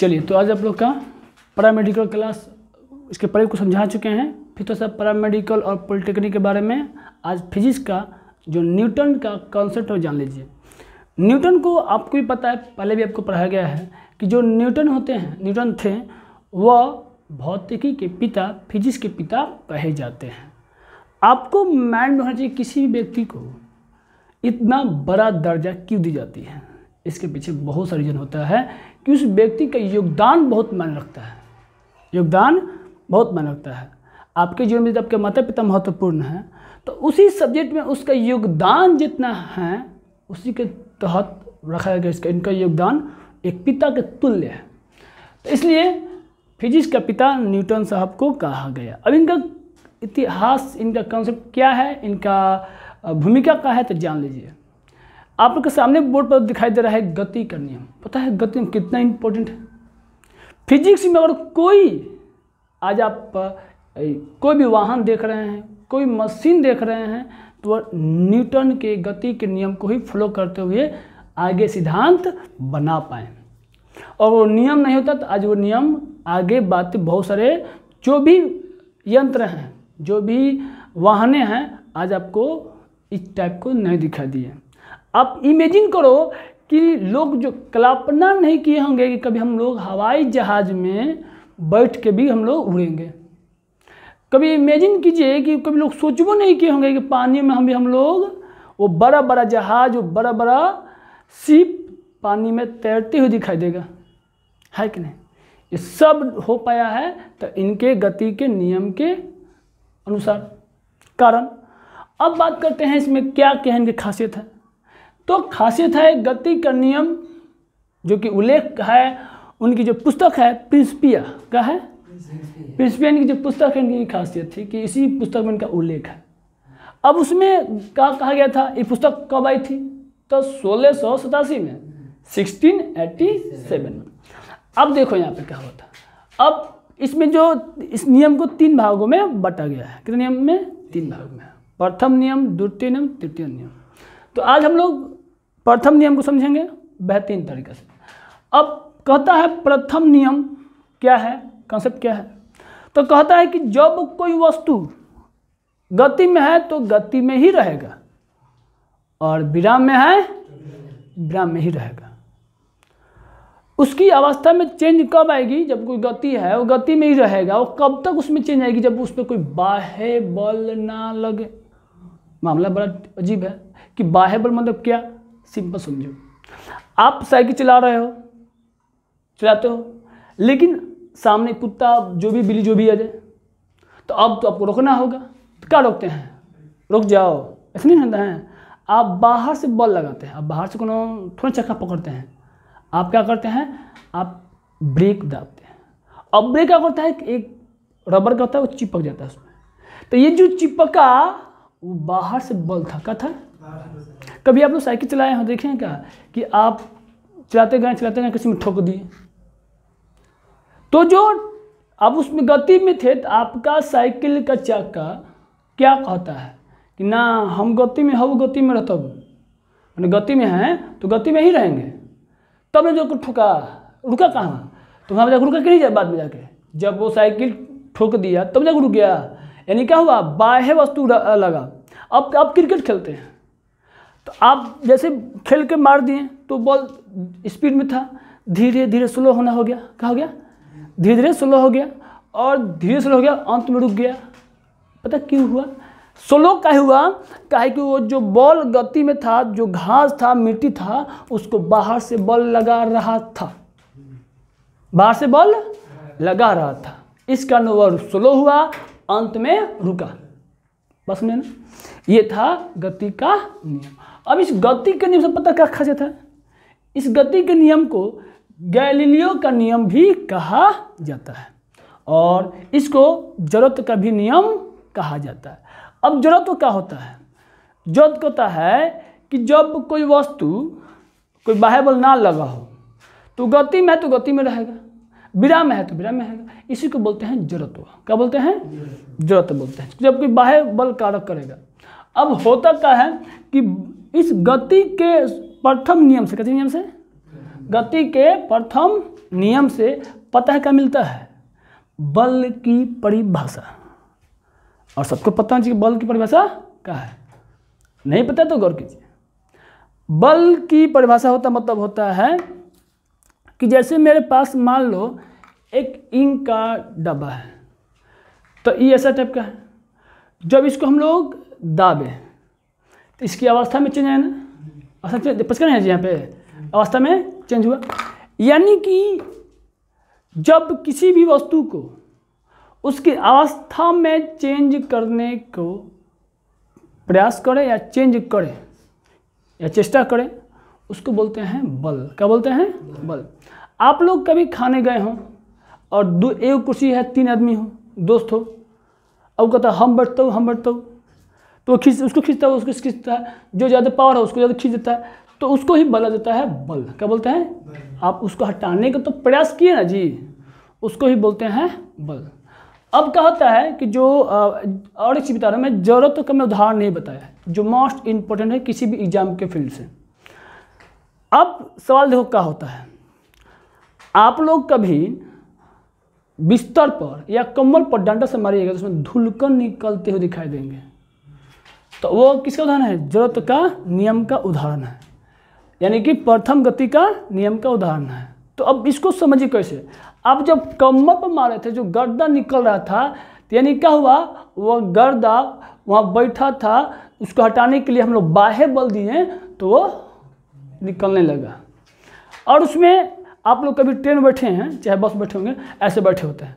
चलिए तो आज आप लोग का पैरामेडिकल क्लास इसके प्रयोग को समझा चुके हैं फिर तो सब पैरामेडिकल और पॉलिटेक्निक के बारे में आज फिजिक्स का जो न्यूटन का कॉन्सेप्ट है जान लीजिए न्यूटन को आपको भी पता है पहले भी आपको पढ़ाया गया है कि जो न्यूटन होते हैं न्यूटन थे वह भौतिकी के पिता फिजिक्स के पिता कहे जाते हैं आपको माइंड होना चाहिए किसी भी व्यक्ति को इतना बड़ा दर्जा क्यों दी जाती है इसके पीछे बहुत सा रीज़न होता है कि उस व्यक्ति का योगदान बहुत मायने रखता है योगदान बहुत मायने रखता है आपके जीवन में जब आपके माता पिता महत्वपूर्ण हैं तो उसी सब्जेक्ट में उसका योगदान जितना है उसी के तहत रखा गया इसका इनका योगदान एक पिता के तुल्य है तो इसलिए फिजिक्स का पिता न्यूटन साहब को कहा गया अब इनका इतिहास इनका कॉन्सेप्ट क्या है इनका भूमिका क्या है तो जान लीजिए आप लोग के सामने बोर्ड पर दिखाई दे रहा है गति का नियम पता है गति नियम कितना इम्पोर्टेंट है फिजिक्स में अगर कोई आज आप कोई भी वाहन देख रहे हैं कोई मशीन देख रहे हैं तो वह न्यूटन के गति के नियम को ही फॉलो करते हुए आगे सिद्धांत बना पाए और वो नियम नहीं होता तो आज वो नियम आगे बात बहुत सारे जो भी यंत्र हैं जो भी वाहने हैं आज आपको इस टाइप को नहीं दिखा दिए आप इमेजिन करो कि लोग जो कल्पना नहीं किए होंगे कि कभी हम लोग हवाई जहाज़ में बैठ के भी हम लोग उड़ेंगे कभी इमेजिन कीजिए कि कभी लोग सोचबो नहीं किए होंगे कि पानी में हम भी हम लोग वो बड़ा बड़ा जहाज़ वो बड़ा बड़ा सीप पानी में तैरते हुए दिखाई देगा है कि नहीं ये सब हो पाया है तो इनके गति के नियम के अनुसार कारण अब बात करते हैं इसमें क्या क्या इनकी खासियत है तो खासियत है गति का नियम जो कि उल्लेख है उनकी जो पुस्तक है प्रिंसपिया का है प्रिंसपिया की जो पुस्तक है इनकी खासियत थी कि इसी पुस्तक में इनका उल्लेख है अब उसमें क्या कहा गया था ये पुस्तक कब आई थी तो सोलह सौ सतासी में सिक्सटीन सेवन में अब देखो यहाँ पे क्या होता अब इसमें जो इस नियम को तीन भागों में बांटा गया है कितने नियम में तीन भाग में प्रथम नियम द्वितीय नियम तृतीय नियम तो आज हम लोग प्रथम नियम को समझेंगे बेहतरीन तरीके से अब कहता है प्रथम नियम क्या है कॉन्सेप्ट क्या है तो कहता है कि जब कोई वस्तु गति में है तो गति में ही रहेगा और विराम में है विराम में ही रहेगा उसकी अवस्था में चेंज कब आएगी जब कोई गति है वो गति में ही रहेगा और कब तक उसमें चेंज आएगी जब उसमें कोई बाहे बल ना लगे मामला बड़ा अजीब है कि बाह्य बल मतलब क्या सिंपल समझो आप साइकिल चला रहे हो चलाते हो लेकिन सामने कुत्ता जो भी बिल्ली जो भी आ जाए तो अब तो आपको रोकना होगा तो क्या रोकते हैं रुक जाओ ऐसे नहीं होता है आप बाहर से बल लगाते हैं आप बाहर से को थोड़ा चक्का पकड़ते हैं आप क्या करते हैं आप ब्रेक दबाते हैं अब ब्रेक क्या करता है एक रबर का होता है वो चिपक जाता है उसमें तो ये जो चिपका वो बाहर से बल था क्या था कभी आप लोग साइकिल चलाए हो देखें क्या कि आप चलाते गए चलाते गए किसी में ठोक दिए तो जो आप उसमें गति में थे तो आपका साइकिल का चक्का क्या कहता है कि ना हम गति में हम गति में रहते मैंने गति में हैं तो गति में ही रहेंगे तब ने जो को रुका कहाँ तो वहाँ जाकर रुका के नहीं जाए बाद में जाके जब वो साइकिल ठोक दिया तब जाकर रुक गया यानी क्या हुआ बाह्य वस्तु लगा अब अब क्रिकेट खेलते हैं तो आप जैसे खेल के मार दिए तो बॉल स्पीड में था धीरे धीरे स्लो होना हो गया क्या हो गया धीरे धीरे स्लो हो गया और धीरे स्लो हो गया अंत में रुक गया पता क्यों हुआ स्लो का हुआ कहे कि वो जो बॉल गति में था जो घास था मिट्टी था उसको बाहर से बॉल लगा रहा था बाहर से बॉल लगा रहा था इस कारण वह स्लो हुआ अंत में रुका बस में ना ये था गति का नियम अब इस गति के नियम से पता क्या खासियत है इस गति के नियम को गैलीलियो का नियम भी कहा जाता है और इसको जड़त्व का भी नियम कहा जाता है अब जड़त्व क्या होता है जरूरत होता है कि जब कोई वस्तु कोई बाह्य बल ना लगा हो तो गति में तो गति में रहेगा विराम है तो विराम है इसी को बोलते हैं जड़त्व क्या बोलते हैं जड़त्व बोलते हैं जब कोई बाह्य बल कारक करेगा अब होता क्या है कि इस गति के प्रथम नियम से कैसे नियम से गति के प्रथम नियम से पता है क्या मिलता है बल की परिभाषा और सबको पता होना चाहिए बल की परिभाषा क्या है नहीं पता तो गौर कीजिए बल की परिभाषा होता मतलब होता है कि जैसे मेरे पास मान लो एक इंक का डब्बा है तो ये ऐसा टाइप का है जब इसको हम लोग दाबे तो इसकी अवस्था में चेंज आया ना अवस्था पचकन जी यहाँ पे अवस्था में चेंज हुआ यानी कि जब किसी भी वस्तु को उसकी अवस्था में चेंज करने को प्रयास करें या चेंज करें या चेष्टा करें उसको बोलते हैं बल क्या बोलते हैं बल आप लोग कभी खाने गए हों और दो एक कुर्सी है तीन आदमी हो दोस्त हो अब कहता हम बैठता हूँ हम बैठता हूँ तो खींच उसको खींचता है उसको खींचता है जो ज़्यादा पावर है उसको ज़्यादा खींच देता है तो उसको ही बला देता है बल क्या बोलते हैं आप उसको हटाने का तो प्रयास किए ना जी उसको ही बोलते हैं बल अब क्या होता है कि जो और एक चीज़ बता रहा हूँ मैं ज़रूरत का मैं उदाहरण नहीं बताया जो मोस्ट इंपॉर्टेंट है किसी भी एग्जाम के फील्ड से अब सवाल देखो क्या होता है आप लोग कभी बिस्तर पर या कम्बल पर डंडा से मारिएगा तो उसमें धुलकन निकलते हुए दिखाई देंगे तो वो किसका उदाहरण है जरूरत का नियम का उदाहरण है यानी कि प्रथम गति का नियम का उदाहरण है तो अब इसको समझिए कैसे अब जब कमर पर मारे थे जो गर्दा निकल रहा था तो यानी क्या हुआ वह गर्दा वहाँ बैठा था उसको हटाने के लिए हम लोग बाहे बल दिए तो वो निकलने लगा और उसमें आप लोग कभी ट्रेन बैठे हैं चाहे बस बैठे होंगे ऐसे बैठे होते हैं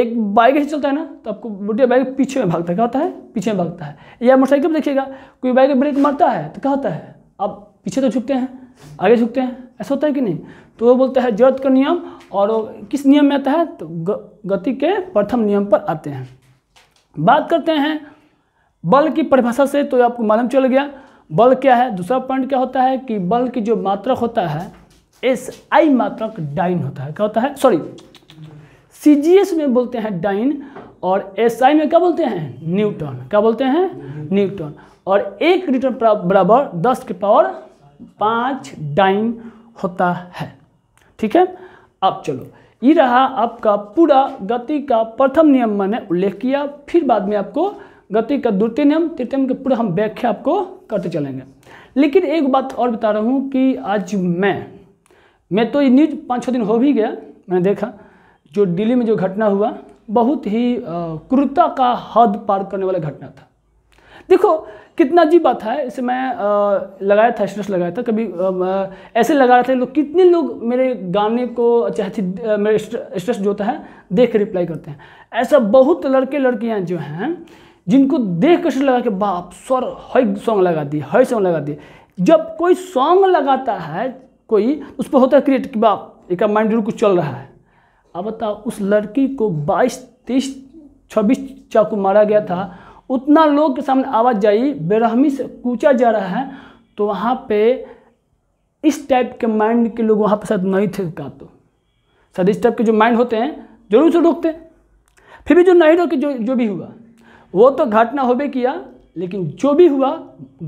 एक बाइक ऐसे चलता है ना तो आपको बुढ़िया बाइक पीछे में भागता है क्या होता है पीछे में भागता है या मोटरसाइकिल देखिएगा कोई बाइक ब्रेक मारता है तो क्या होता है आप पीछे तो झुकते हैं आगे झुकते हैं ऐसा होता है कि नहीं तो वो बोलता है जरूरत का नियम और किस नियम में आता है तो गति के प्रथम नियम पर आते हैं बात करते हैं बल की परिभाषा से तो आपको मालूम चल गया बल क्या है दूसरा पॉइंट क्या होता है कि बल की जो मात्रक होता है एस आई मात्रक डाइन होता है क्या होता है सॉरी सी जी एस में बोलते हैं डाइन और एस आई में क्या बोलते हैं न्यूटन क्या बोलते हैं न्यूटन और एक न्यूटन बराबर दस के पावर पाँच डाइन होता है ठीक है अब चलो ये रहा आपका पूरा गति का प्रथम नियम मैंने उल्लेख किया फिर बाद में आपको गति का द्वितीय नियम तृतीय नियम के पूरा हम व्याख्या आपको करते चलेंगे लेकिन एक बात और बता रहा हूँ कि आज मैं मैं तो ये न्यूज पाँच छः दिन हो भी गया मैंने देखा जो दिल्ली में जो घटना हुआ बहुत ही क्रूरता का हद पार करने वाला घटना था देखो कितना अजीब बात है इसे मैं आ, लगाया था स्ट्रेस लगाया था कभी आ, ऐसे लगा रहे थे लोग कितने लोग मेरे गाने को चाहे मेरे स्ट्रेस जो होता है देख रिप्लाई करते हैं ऐसा बहुत लड़के लड़कियाँ जो हैं जिनको देख कर लगा कि बाप स्वर हई सॉन्ग लगा दिए हई सॉन्ग लगा दिए जब कोई सॉन्ग लगाता है कोई उस पर होता है क्रिएट कि बाप एक माइंड कुछ चल रहा है अब बताओ उस लड़की को 22 30 छब्बीस चाकू मारा गया था उतना लोग के सामने आवाज़ जाई बेरहमी से कूचा जा रहा है तो वहाँ पे इस टाइप के माइंड के लोग वहाँ पर शायद नहीं थे का तो शायद इस टाइप के जो माइंड होते हैं जरूर से रोकते फिर भी जो नहीं रोके जो जो भी हुआ वो तो घटना होबे किया लेकिन जो भी हुआ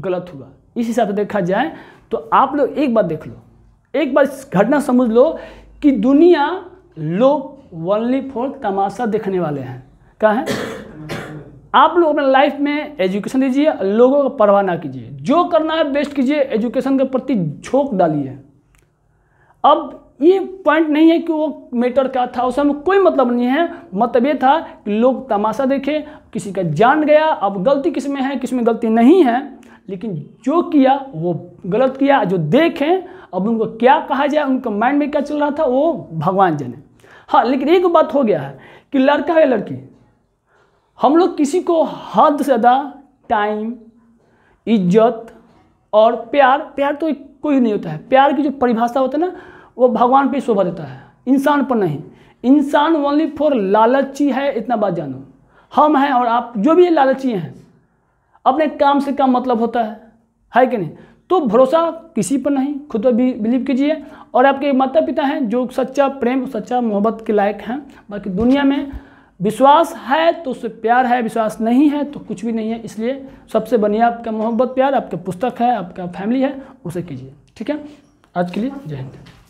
गलत हुआ इस हिसाब से देखा जाए तो आप लोग एक बार देख लो एक बार घटना समझ लो कि दुनिया लोग वनली फॉर तमाशा देखने वाले हैं क्या है आप लोग अपने लाइफ में एजुकेशन दीजिए लोगों को परवाह ना कीजिए जो करना है बेस्ट कीजिए एजुकेशन के प्रति झोंक डालिए अब ये पॉइंट नहीं है कि वो मैटर क्या था उसमें कोई मतलब नहीं है मतलब ये था कि लोग तमाशा देखे किसी का जान गया अब गलती किस में है किस में गलती नहीं है लेकिन जो किया वो गलत किया जो देखें अब उनको क्या कहा जाए उनके माइंड में क्या चल रहा था वो भगवान जाने हाँ लेकिन एक बात हो गया है कि लड़का या लड़की हम लोग किसी को हद से ज़्यादा टाइम इज्जत और प्यार प्यार तो कोई नहीं होता है प्यार की जो परिभाषा होता है ना वो भगवान पे शोभा देता है इंसान पर नहीं इंसान ओनली फॉर लालची है इतना बात जानो हम हैं और आप जो भी लालची हैं अपने काम से काम मतलब होता है है कि नहीं तो भरोसा किसी पर नहीं खुद भी बिलीव कीजिए और आपके माता पिता हैं जो सच्चा प्रेम सच्चा मोहब्बत के लायक हैं बाकी दुनिया में विश्वास है तो उससे प्यार है विश्वास नहीं है तो कुछ भी नहीं है इसलिए सबसे बढ़िया आपका मोहब्बत प्यार आपका पुस्तक है आपका फैमिली है उसे कीजिए ठीक है आज के लिए जय हिंद